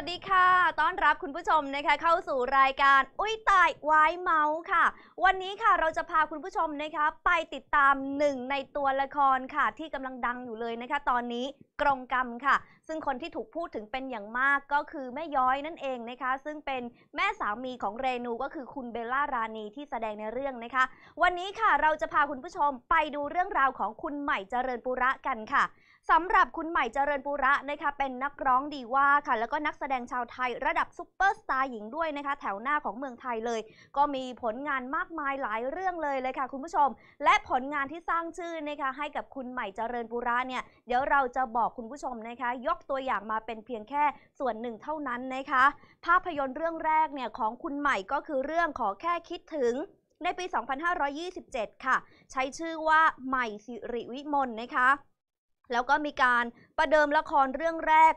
วัสดีค่ะ ต้อนรับคุณผู้ชมนะคะเข้าสู่รายการอุ้ยตายวายเมาส์ค่ะ วันนี้ค่ะเราจะพาคุณผู้ชมนะคะ ไปติดตามหนึ่งในตัวละครค่ะที่กำลังดังอยู่เลยนะคะ ตอนนี้กรงกรรมค่ะ ซึ่งคนที่ถูกพูดถึงเป็นอย่างมากก็คือแม่ย้อยนั่นเองนะคะ ซึ่งเป็นแม่สามีของเรนูก็คือคุณเบลล่าราณีที่แสดงในเรื่องนะคะ วันนี้ค่ะเราจะพาคุณผู้ชมไปดูเรื่องราวของคุณใหม่เจริญปุระกันค่ะสำหรับคุณใหม่เจริญปุระนะคะเป็นนักร้องดีว่าค่ะ แล้วก็นักแสดงชาวไทยระดับซุปเปอร์สตาร์หญิงด้วยนะคะแถวหน้าของเมืองไทยเลย ก็มีผลงานมากมายหลายเรื่องเลยเลยค่ะ คุณผู้ชมและผลงานที่สร้างชื่อนะคะให้กับคุณใหม่เจริญปุระเนี่ยเดี๋ยวเราจะบอกอกคุณผู้ชมนะคะยกตัวอย่างมาเป็นเพียงแค่ส่วนหนึ่งเท่านั้นนะคะภาพยนตร์เรื่องแรกเนี่ยของคุณใหม่ก็คือเรื่องขอแค่คิดถึงในปี 2527 ค่ะ ใช้ชื่อว่า ใหม่สิริวิมลนะคะแล้วก็มีการประเดิมละครเรื่องแรก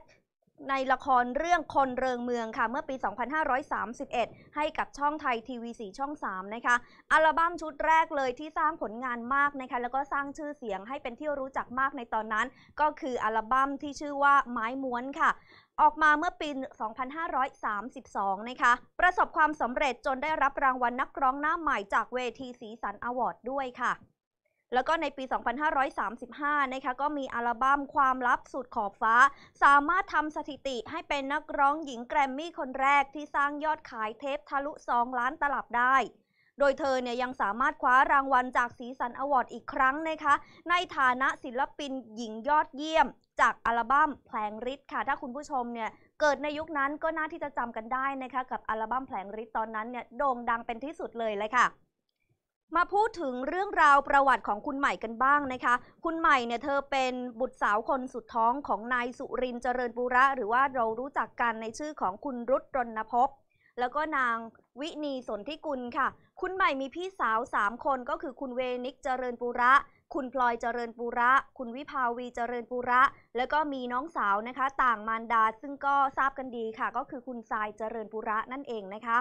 ในละครเรื่องคนเริงเมืองค่ะ เมื่อปี 2531 ให้กับช่องไทยทีวี4ช่อง 3 นะคะ อัลบั้มชุดแรกเลยที่สร้างผลงานมากนะคะแล้วก็สร้างชื่อเสียงให้เป็นที่รู้จักมากในตอนนั้น ก็คืออัลบั้มที่ชื่อว่าไม้ม้วนค่ะ ออกมาเมื่อปี 2532 นะคะ ประสบความสำเร็จจนได้รับรางวัลนักร้องหน้าใหม่จากเวทีสีสันอวอร์ดด้วยค่ะแล้วก็ในปี 2535 นะคะก็มีอัลบั้มความลับสุดขอบฟ้า สามารถทำสถิติให้เป็นนักร้องหญิงแกรมมี่คนแรกที่สร้างยอดขายเทป ทะลุ 2 ล้านตลับได้ โดยเธอเนี่ยยังสามารถคว้ารางวัลจากสีสันอวอร์ดอีกครั้งนะคะ ในฐานะศิลปินหญิงยอดเยี่ยมจากอัลบั้มแผลงฤทธิ์ค่ะถ้าคุณผู้ชมเนี่ยเกิดในยุคนั้นก็น่าที่จะจำกันได้นะคะกับอัลบั้มแผลงฤทธิ์ตอนนั้นเนี่ยโด่งดังเป็นที่สุดเลยเลยค่ะมาพูดถึงเรื่องราวประวัติของคุณใหม่กันบ้างนะคะ คุณใหม่เนี่ยเธอเป็นบุตรสาวคนสุดท้องของนายสุรินเจริญปุระ หรือว่าเรารู้จักกันในชื่อของคุณรุตรนภพแล้วก็นางวินีสนธิกุลค่ะ คุณใหม่มีพี่สาว3คนก็คือคุณเวนิกเจริญปุระ คุณพลอยเจริญปุระ คุณวิภาวีเจริญปุระ แล้วก็มีน้องสาวนะคะ ต่างมารดาซึ่งก็ทราบกันดีค่ะ ก็คือคุณทรายเจริญปุระนั่นเองนะคะ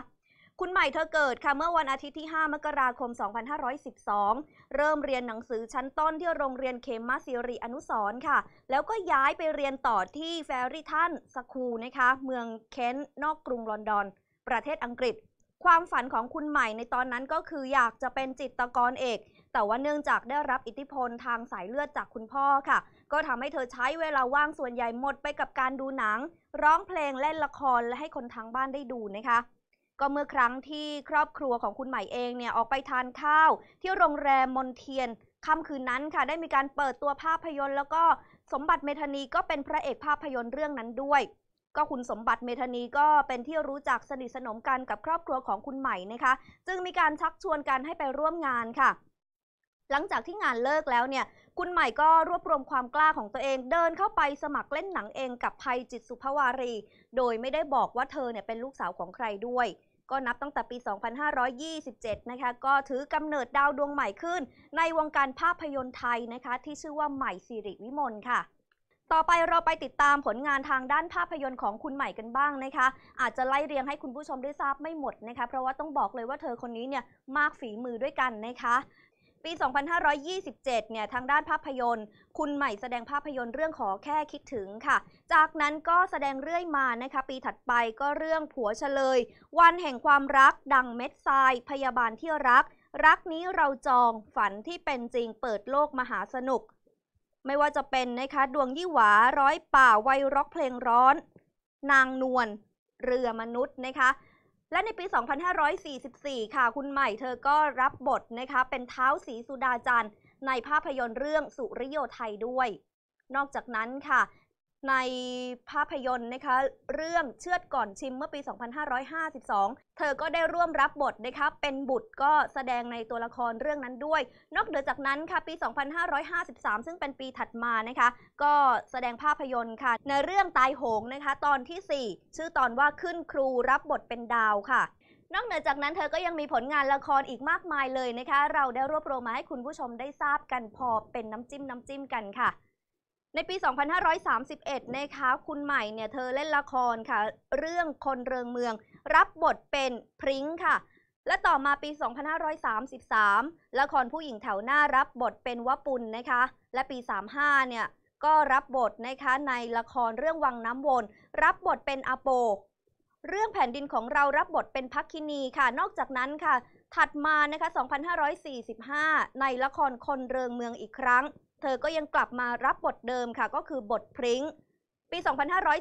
คุณใหม่เธอเกิดค่ะเมื่อวันอาทิตย์ที่ 5 มกราคม 2512 เริ่มเรียนหนังสือชั้นต้นที่โรงเรียนเคมมาสิริอนุสรค่ะ แล้วก็ย้ายไปเรียนต่อที่แฟรี่ทันสคูลนะคะ เมืองเคนต์นอกกรุงลอนดอน ประเทศอังกฤษ ความฝันของคุณใหม่ในตอนนั้นก็คืออยากจะเป็นจิตกรเอก แต่ว่าเนื่องจากได้รับอิทธิพลทางสายเลือดจากคุณพ่อค่ะ ก็ทำให้เธอใช้เวลาว่างส่วนใหญ่หมดไปกับการดูหนัง ร้องเพลงเล่นละครและให้คนทางบ้านได้ดูนะคะก็เมื่อครั้งที่ครอบครัวของคุณใหม่เองเนี่ย ออกไปทานข้าว ที่โรงแรมมนเทียนค่ำคืนนั้นค่ะ ได้มีการเปิดตัวภาพยนตร์ แล้วก็สมบัติเมธานีก็เป็นพระเอกภาพยนตร์เรื่องนั้นด้วย ก็คุณสมบัติเมธานีก็เป็นที่รู้จักสนิทสนมกันกับครอบครัวของคุณใหม่นะคะจึงมีการชักชวนกันให้ไปร่วมงานค่ะ หลังจากที่งานเลิกแล้วเนี่ยคุณใหม่ก็รวบรวมความกล้าของตัวเอง เดินเข้าไปสมัครเล่นหนังเอง กับภัยจิตสุภวารี โดยไม่ได้บอกว่าเธอเนี่ยเป็นลูกสาวของใครด้วยก็นับตั้งแต่ปี 2527 นะคะก็ถือกำเนิดดาวดวงใหม่ขึ้น ในวงการภาพยนตร์ไทยนะคะ ที่ชื่อว่าใหม่สิริวิมลค่ะ ต่อไปเราไปติดตามผลงานทางด้านภาพยนตร์ของคุณใหม่กันบ้างนะคะ อาจจะไล่เรียงให้คุณผู้ชมได้ทราบไม่หมดนะคะ เพราะว่าต้องบอกเลยว่าเธอคนนี้เนี่ยมากฝีมือด้วยกันนะคะปี 2527เนี่ย ทางด้านภาพยนตร์ คุณใหม่แสดงภาพยนตร์เรื่องขอแค่คิดถึงค่ะ จากนั้นก็แสดงเรื่อยมา นะคะ ปีถัดไปก็เรื่องผัวเฉลย วันแห่งความรัก ดังเม็ดทราย พยาบาลที่รัก รักนี้เราจองฝันที่เป็นจริงเปิดโลกมหาสนุก ไม่ว่าจะเป็นนะคะ ดวงยี่หวา ร้อยป่าวัยร็อกเพลงร้อน นางนวล เรือมนุษย์นะคะและในปี 2544 ค่ะ คุณใหม่เธอก็รับบทนะคะ เป็นเท้าสีสุดาจันทร์ในภาพยนตร์เรื่องสุริโยไทยด้วย นอกจากนั้นค่ะในภาพยนตร์นะคะเรื่องเชือดก่อนชิมเมื่อปี 2552 เธอก็ได้ร่วมรับบทนะคะ เป็นบุตรก็แสดงในตัวละครเรื่องนั้นด้วย นอกเหนือจากนั้นค่ะปี 2553 ซึ่งเป็นปีถัดมานะคะ ก็แสดงภาพยนตร์ค่ะ ในเรื่องตายโหงนะคะ ตอนที่ 4 ชื่อตอนว่าขึ้นครูรับบทเป็นดาวค่ะ นอกเหนือจากนั้นเธอก็ยังมีผลงานละครอีกมากมายเลยนะคะ เราได้รวบรวมมาให้คุณผู้ชมได้ทราบกันพอเป็นน้ำจิ้มน้ำจิ้มกันค่ะในปี 2531นะคะคุณใหม่เนี่ยเธอเล่นละครค่ะ เรื่องคนเริงเมือง รับบทเป็นพริ้งค่ะ และต่อมาปี 2533 ละครผู้หญิงแถวหน้ารับบทเป็นวปุลนะคะ และปี 35 เนี่ยก็รับบทนะคะในละครเรื่องวังน้ำวน รับบทเป็นอาโปเรื่องแผ่นดินของเรารับบทเป็นพักคินีค่ะ นอกจากนั้นค่ะถัดมานะคะ 2545 ในละครคนเริงเมืองอีกครั้งเธอก็ยังกลับมารับบทเดิมค่ะ ก็คือบทพริ้ง ปี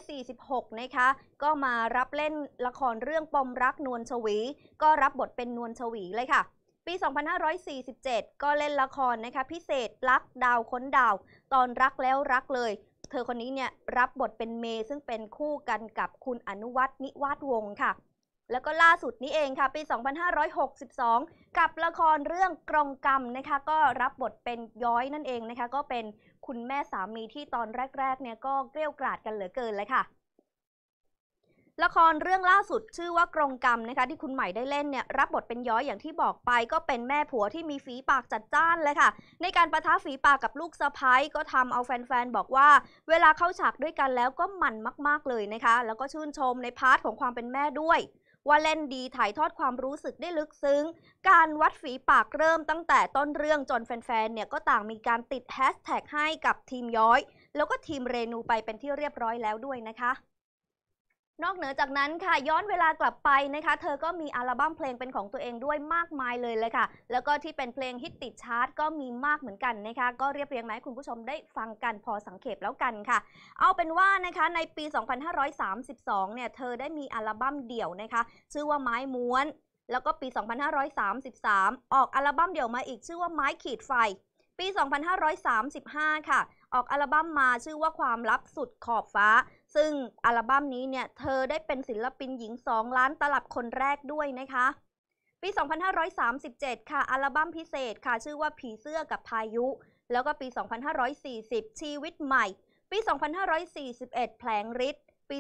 2546 นะคะ ก็มารับเล่นละครเรื่องปมรักนวลชวี ก็รับบทเป็นนวลชวีเลยค่ะ ปี 2547 ก็เล่นละครนะคะ พิเศษรักดาวค้นดาว ตอนรักแล้วรักเลย เธอคนนี้เนี่ยรับบทเป็นเมซึ่งเป็นคู่กันกับคุณอนุวัฒนิวาดวงค่ะแล้วก็ล่าสุดนี้เองค่ะ ปี 2562 กับละครเรื่องกรงกรรมนะคะ ก็รับบทเป็นย้อยนั่นเองนะคะก็เป็นคุณแม่สามีที่ตอนแรกๆเนี่ยก็เกลี้ยวกราดกันเหลือเกินเลยค่ะ ละครเรื่องล่าสุดชื่อว่ากรงกรรมนะคะ ที่คุณใหม่ได้เล่นเนี่ยรับบทเป็นย้อยอย่างที่บอกไป ก็เป็นแม่ผัวที่มีฝีปากจัดจ้านเลยค่ะ ในการประทะฝีปากกับลูกสะพ้ายก็ทำเอาแฟนๆบอกว่า เวลาเข้าฉากด้วยกันแล้วก็มันมากๆเลยนะคะ แล้วก็ชื่นชมในพาร์ทของความเป็นแม่ด้วยว่าเล่นดีถ่ายทอดความรู้สึกได้ลึกซึ้ง การวัดฝีปากเริ่มตั้งแต่ต้นเรื่องจนแฟนๆ เนี่ยก็ต่างมีการติดแฮชแท็กให้กับทีมย้อย แล้วก็ทีมเรนูไปเป็นที่เรียบร้อยแล้วด้วยนะคะนอกเหนือจากนั้นค่ะ ย้อนเวลากลับไปนะคะ เธอก็มีอัลบั้มเพลงเป็นของตัวเองด้วยมากมายเลยเลยค่ะ แล้วก็ที่เป็นเพลงฮิตติดชาร์ตก็มีมากเหมือนกันนะคะก็เรียบเรียงมาให้คุณผู้ชมได้ฟังกันพอสังเขตแล้วกันค่ะ เอาเป็นว่านะคะในปี 2532 เนี่ยเธอได้มีอัลบั้มเดี่ยวนะคะ ชื่อว่าไม้ม้วนแล้วก็ปี 2533 ออกอัลบั้มเดี่ยวมาอีกชื่อว่าไม้ขีดไฟ ปี 2535 ค่ะ ออกอัลบั้มมาชื่อว่าความลับสุดขอบฟ้าซึ่งอัลบั้มนี้เนี่ยเธอได้เป็นศิลปินหญิง 2 ล้านตลับคนแรกด้วยนะคะ ปี 2537ค่ะอัลบั้มพิเศษค่ะชื่อว่าผีเสื้อกับพายุ แล้วก็ปี 2540 ชีวิตใหม่ ปี 2541 แผลงฤทธิ์ปี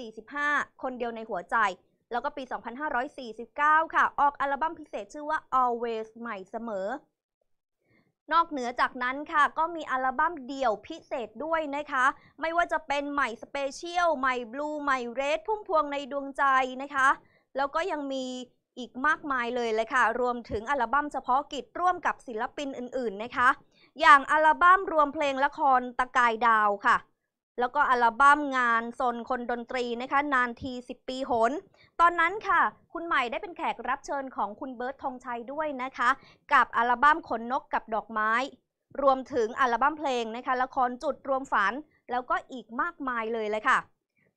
2545 คนเดียวในหัวใจ แล้วก็ปี 2549ค่ะออกอัลบั้มพิเศษชื่อว่า Always ใหม่เสมอนอกเหนือจากนั้นค่ะก็มีอัลบั้มเดี่ยวพิเศษด้วยนะคะ ไม่ว่าจะเป็นใหม่สเปเชียลใหม่บลูใหม่เรดพุ่มพวงในดวงใจนะคะ แล้วก็ยังมีอีกมากมายเลยเลยค่ะ รวมถึงอัลบั้มเฉพาะกิจร่วมกับศิลปินอื่นๆนะคะ อย่างอัลบั้มรวมเพลงละครตะกายดาวค่ะแล้วก็อัลบั้มงานโซนคนดนตรีนะคะ นานที 10 ปีหน ตอนนั้นค่ะ คุณใหม่ได้เป็นแขกรับเชิญของคุณเบิร์ตธงชัยด้วยนะคะ กับอัลบั้มขนนกกับดอกไม้ รวมถึงอัลบั้มเพลงนะคะละครจุดรวมฝันแล้วก็อีกมากมายเลยเลยค่ะ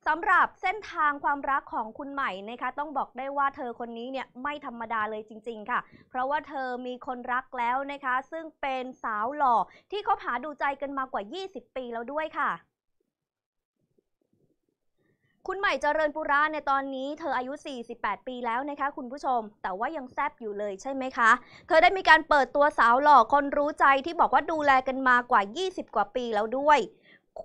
สำหรับเส้นทางความรักของคุณใหม่นะคะ ต้องบอกได้ว่าเธอคนนี้เนี่ยไม่ธรรมดาเลยจริง ๆ ค่ะ เพราะว่าเธอมีคนรักแล้วนะคะ ซึ่งเป็นสาวหล่อ ที่คบหาดูใจกันมากว่า 20 ปีแล้วด้วยค่ะคุณใหม่เจริญปุระในตอนนี้ เธออายุ 48 ปีแล้วนะคะคุณผู้ชมแต่ว่ายังแซบอยู่เลยใช่ไหมคะ เธอได้มีการเปิดตัวสาวหล่อคนรู้ใจที่บอกว่าดูแลกันมากว่า 20 กว่าปีแล้วด้วย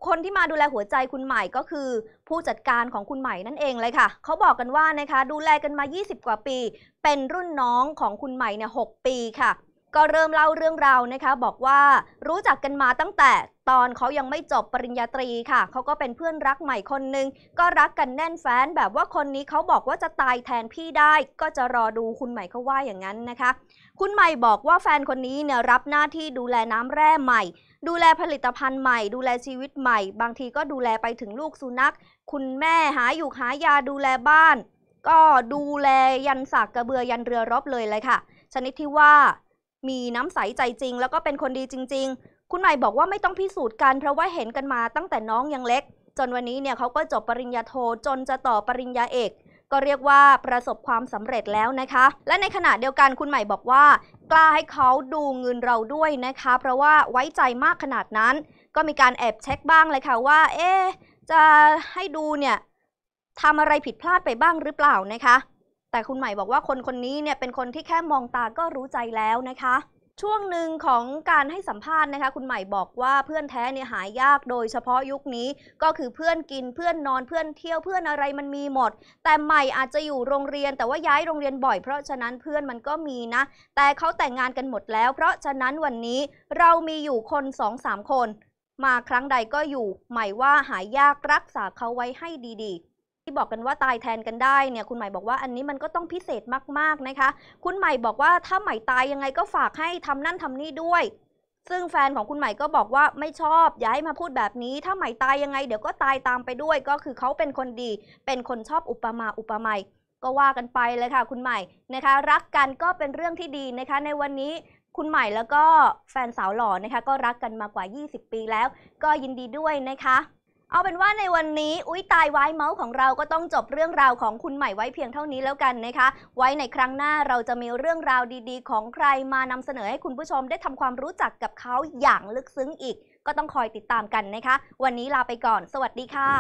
คนที่มาดูแลหัวใจคุณใหม่ก็คือ ผู้จัดการของคุณใหม่นั่นเองเลยค่ะเขาบอกกันว่านะคะ ดูแลกันมา 20 กว่าปี เป็นรุ่นน้องของคุณใหม่เนี่ย6 ปีค่ะก็เริ่มเล่าเรื่องราวนะคะ บอกว่ารู้จักกันมาตั้งแต่ตอนเขายังไม่จบปริญญาตรีค่ะเขาก็เป็นเพื่อนรักใหม่คนนึงก็รักกันแน่นแฟ้นแบบว่าคนนี้เขาบอกว่าจะตายแทนพี่ได้ ก็จะรอดูคุณใหม่เขาว่าอย่างนั้นนะคะ คุณใหม่บอกว่าแฟนคนนี้เนี่ยรับหน้าที่ดูแลน้ำแร่ใหม่ ดูแลผลิตภัณฑ์ใหม่ดูแลชีวิตใหม่ บางทีก็ดูแลไปถึงลูกสุนัข คุณแม่หาอยู่หายาดูแลบ้าน ก็ดูแลยันสากกระเบือยันเรือรบเลยเลยค่ะ ชนิดที่ว่ามีน้ำใสใจจริง แล้วก็เป็นคนดีจริง ๆ คุณใหม่บอกว่าไม่ต้องพิสูจน์กันเพราะว่าเห็นกันมาตั้งแต่น้องยังเล็ก จนวันนี้เนี่ยเขาก็จบปริญญาโท จนจะต่อปริญญาเอก ก็เรียกว่าประสบความสำเร็จแล้วนะคะ และในขณะเดียวกันคุณใหม่บอกว่า กล้าให้เขาดูเงินเราด้วยนะคะ เพราะว่าไว้ใจมากขนาดนั้น ก็มีการแอบเช็คบ้างเลยค่ะว่า เอ๊จะให้ดูเนี่ยทำอะไรผิดพลาดไปบ้างหรือเปล่านะคะแต่คุณใหม่บอกว่าคนคนนี้เนี่ยเป็นคนที่แค่มองตาก็รู้ใจแล้วนะคะ ช่วงหนึ่งของการให้สัมภาษณ์นะคะ คุณใหม่บอกว่าเพื่อนแท้เนี่ยหายากโดยเฉพาะยุคนี้ก็คือเพื่อนกินเพื่อนนอนเพื่อนเที่ยวเพื่อนอะไรมันมีหมด แต่ใหม่อาจจะอยู่โรงเรียนแต่ว่าย้ายโรงเรียนบ่อย เพราะฉะนั้นเพื่อนมันก็มีนะ แต่เขาแต่งงานกันหมดแล้ว เพราะฉะนั้นวันนี้เรามีอยู่คน2อสามคน มาครั้งใดก็อยู่ ใหม่ว่าหายากรักษาเขาไว้ให้ดีๆที่บอกกันว่าตายแทนกันได้เนี่ย คุณใหม่บอกว่าอันนี้มันก็ต้องพิเศษมากๆนะคะ คุณใหม่บอกว่าถ้าใหม่ตายยังไงก็ฝากให้ทำนั่นทำนี่ด้วย ซึ่งแฟนของคุณใหม่ก็บอกว่าไม่ชอบอย่าให้มาพูดแบบนี้ ถ้าใหม่ตายยังไง เดี๋ยวก็ตายตามไปด้วย ก็คือเขาเป็นคนดีเป็นคนชอบอุปมาอุปไมยก็ว่ากันไปเลยค่ะ คุณใหม่นะคะ รักกันก็เป็นเรื่องที่ดีนะคะ ในวันนี้คุณใหม่แล้วก็แฟนสาวหล่อนะคะ ก็รักกันมากว่า 20 ปีแล้ว ก็ยินดีด้วยนะคะเอาเป็นว่าในวันนี้ อุ้ยตายไว้เมาส์ของเราก็ต้องจบเรื่องราวของคุณใหม่ไว้เพียงเท่านี้แล้วกันนะคะ ไว้ในครั้งหน้าเราจะมีเรื่องราวดีๆ ของใครมานำเสนอให้คุณผู้ชมได้ทำความรู้จักกับเขาอย่างลึกซึ้งอีก ก็ต้องคอยติดตามกันนะคะ วันนี้ลาไปก่อน สวัสดีค่ะ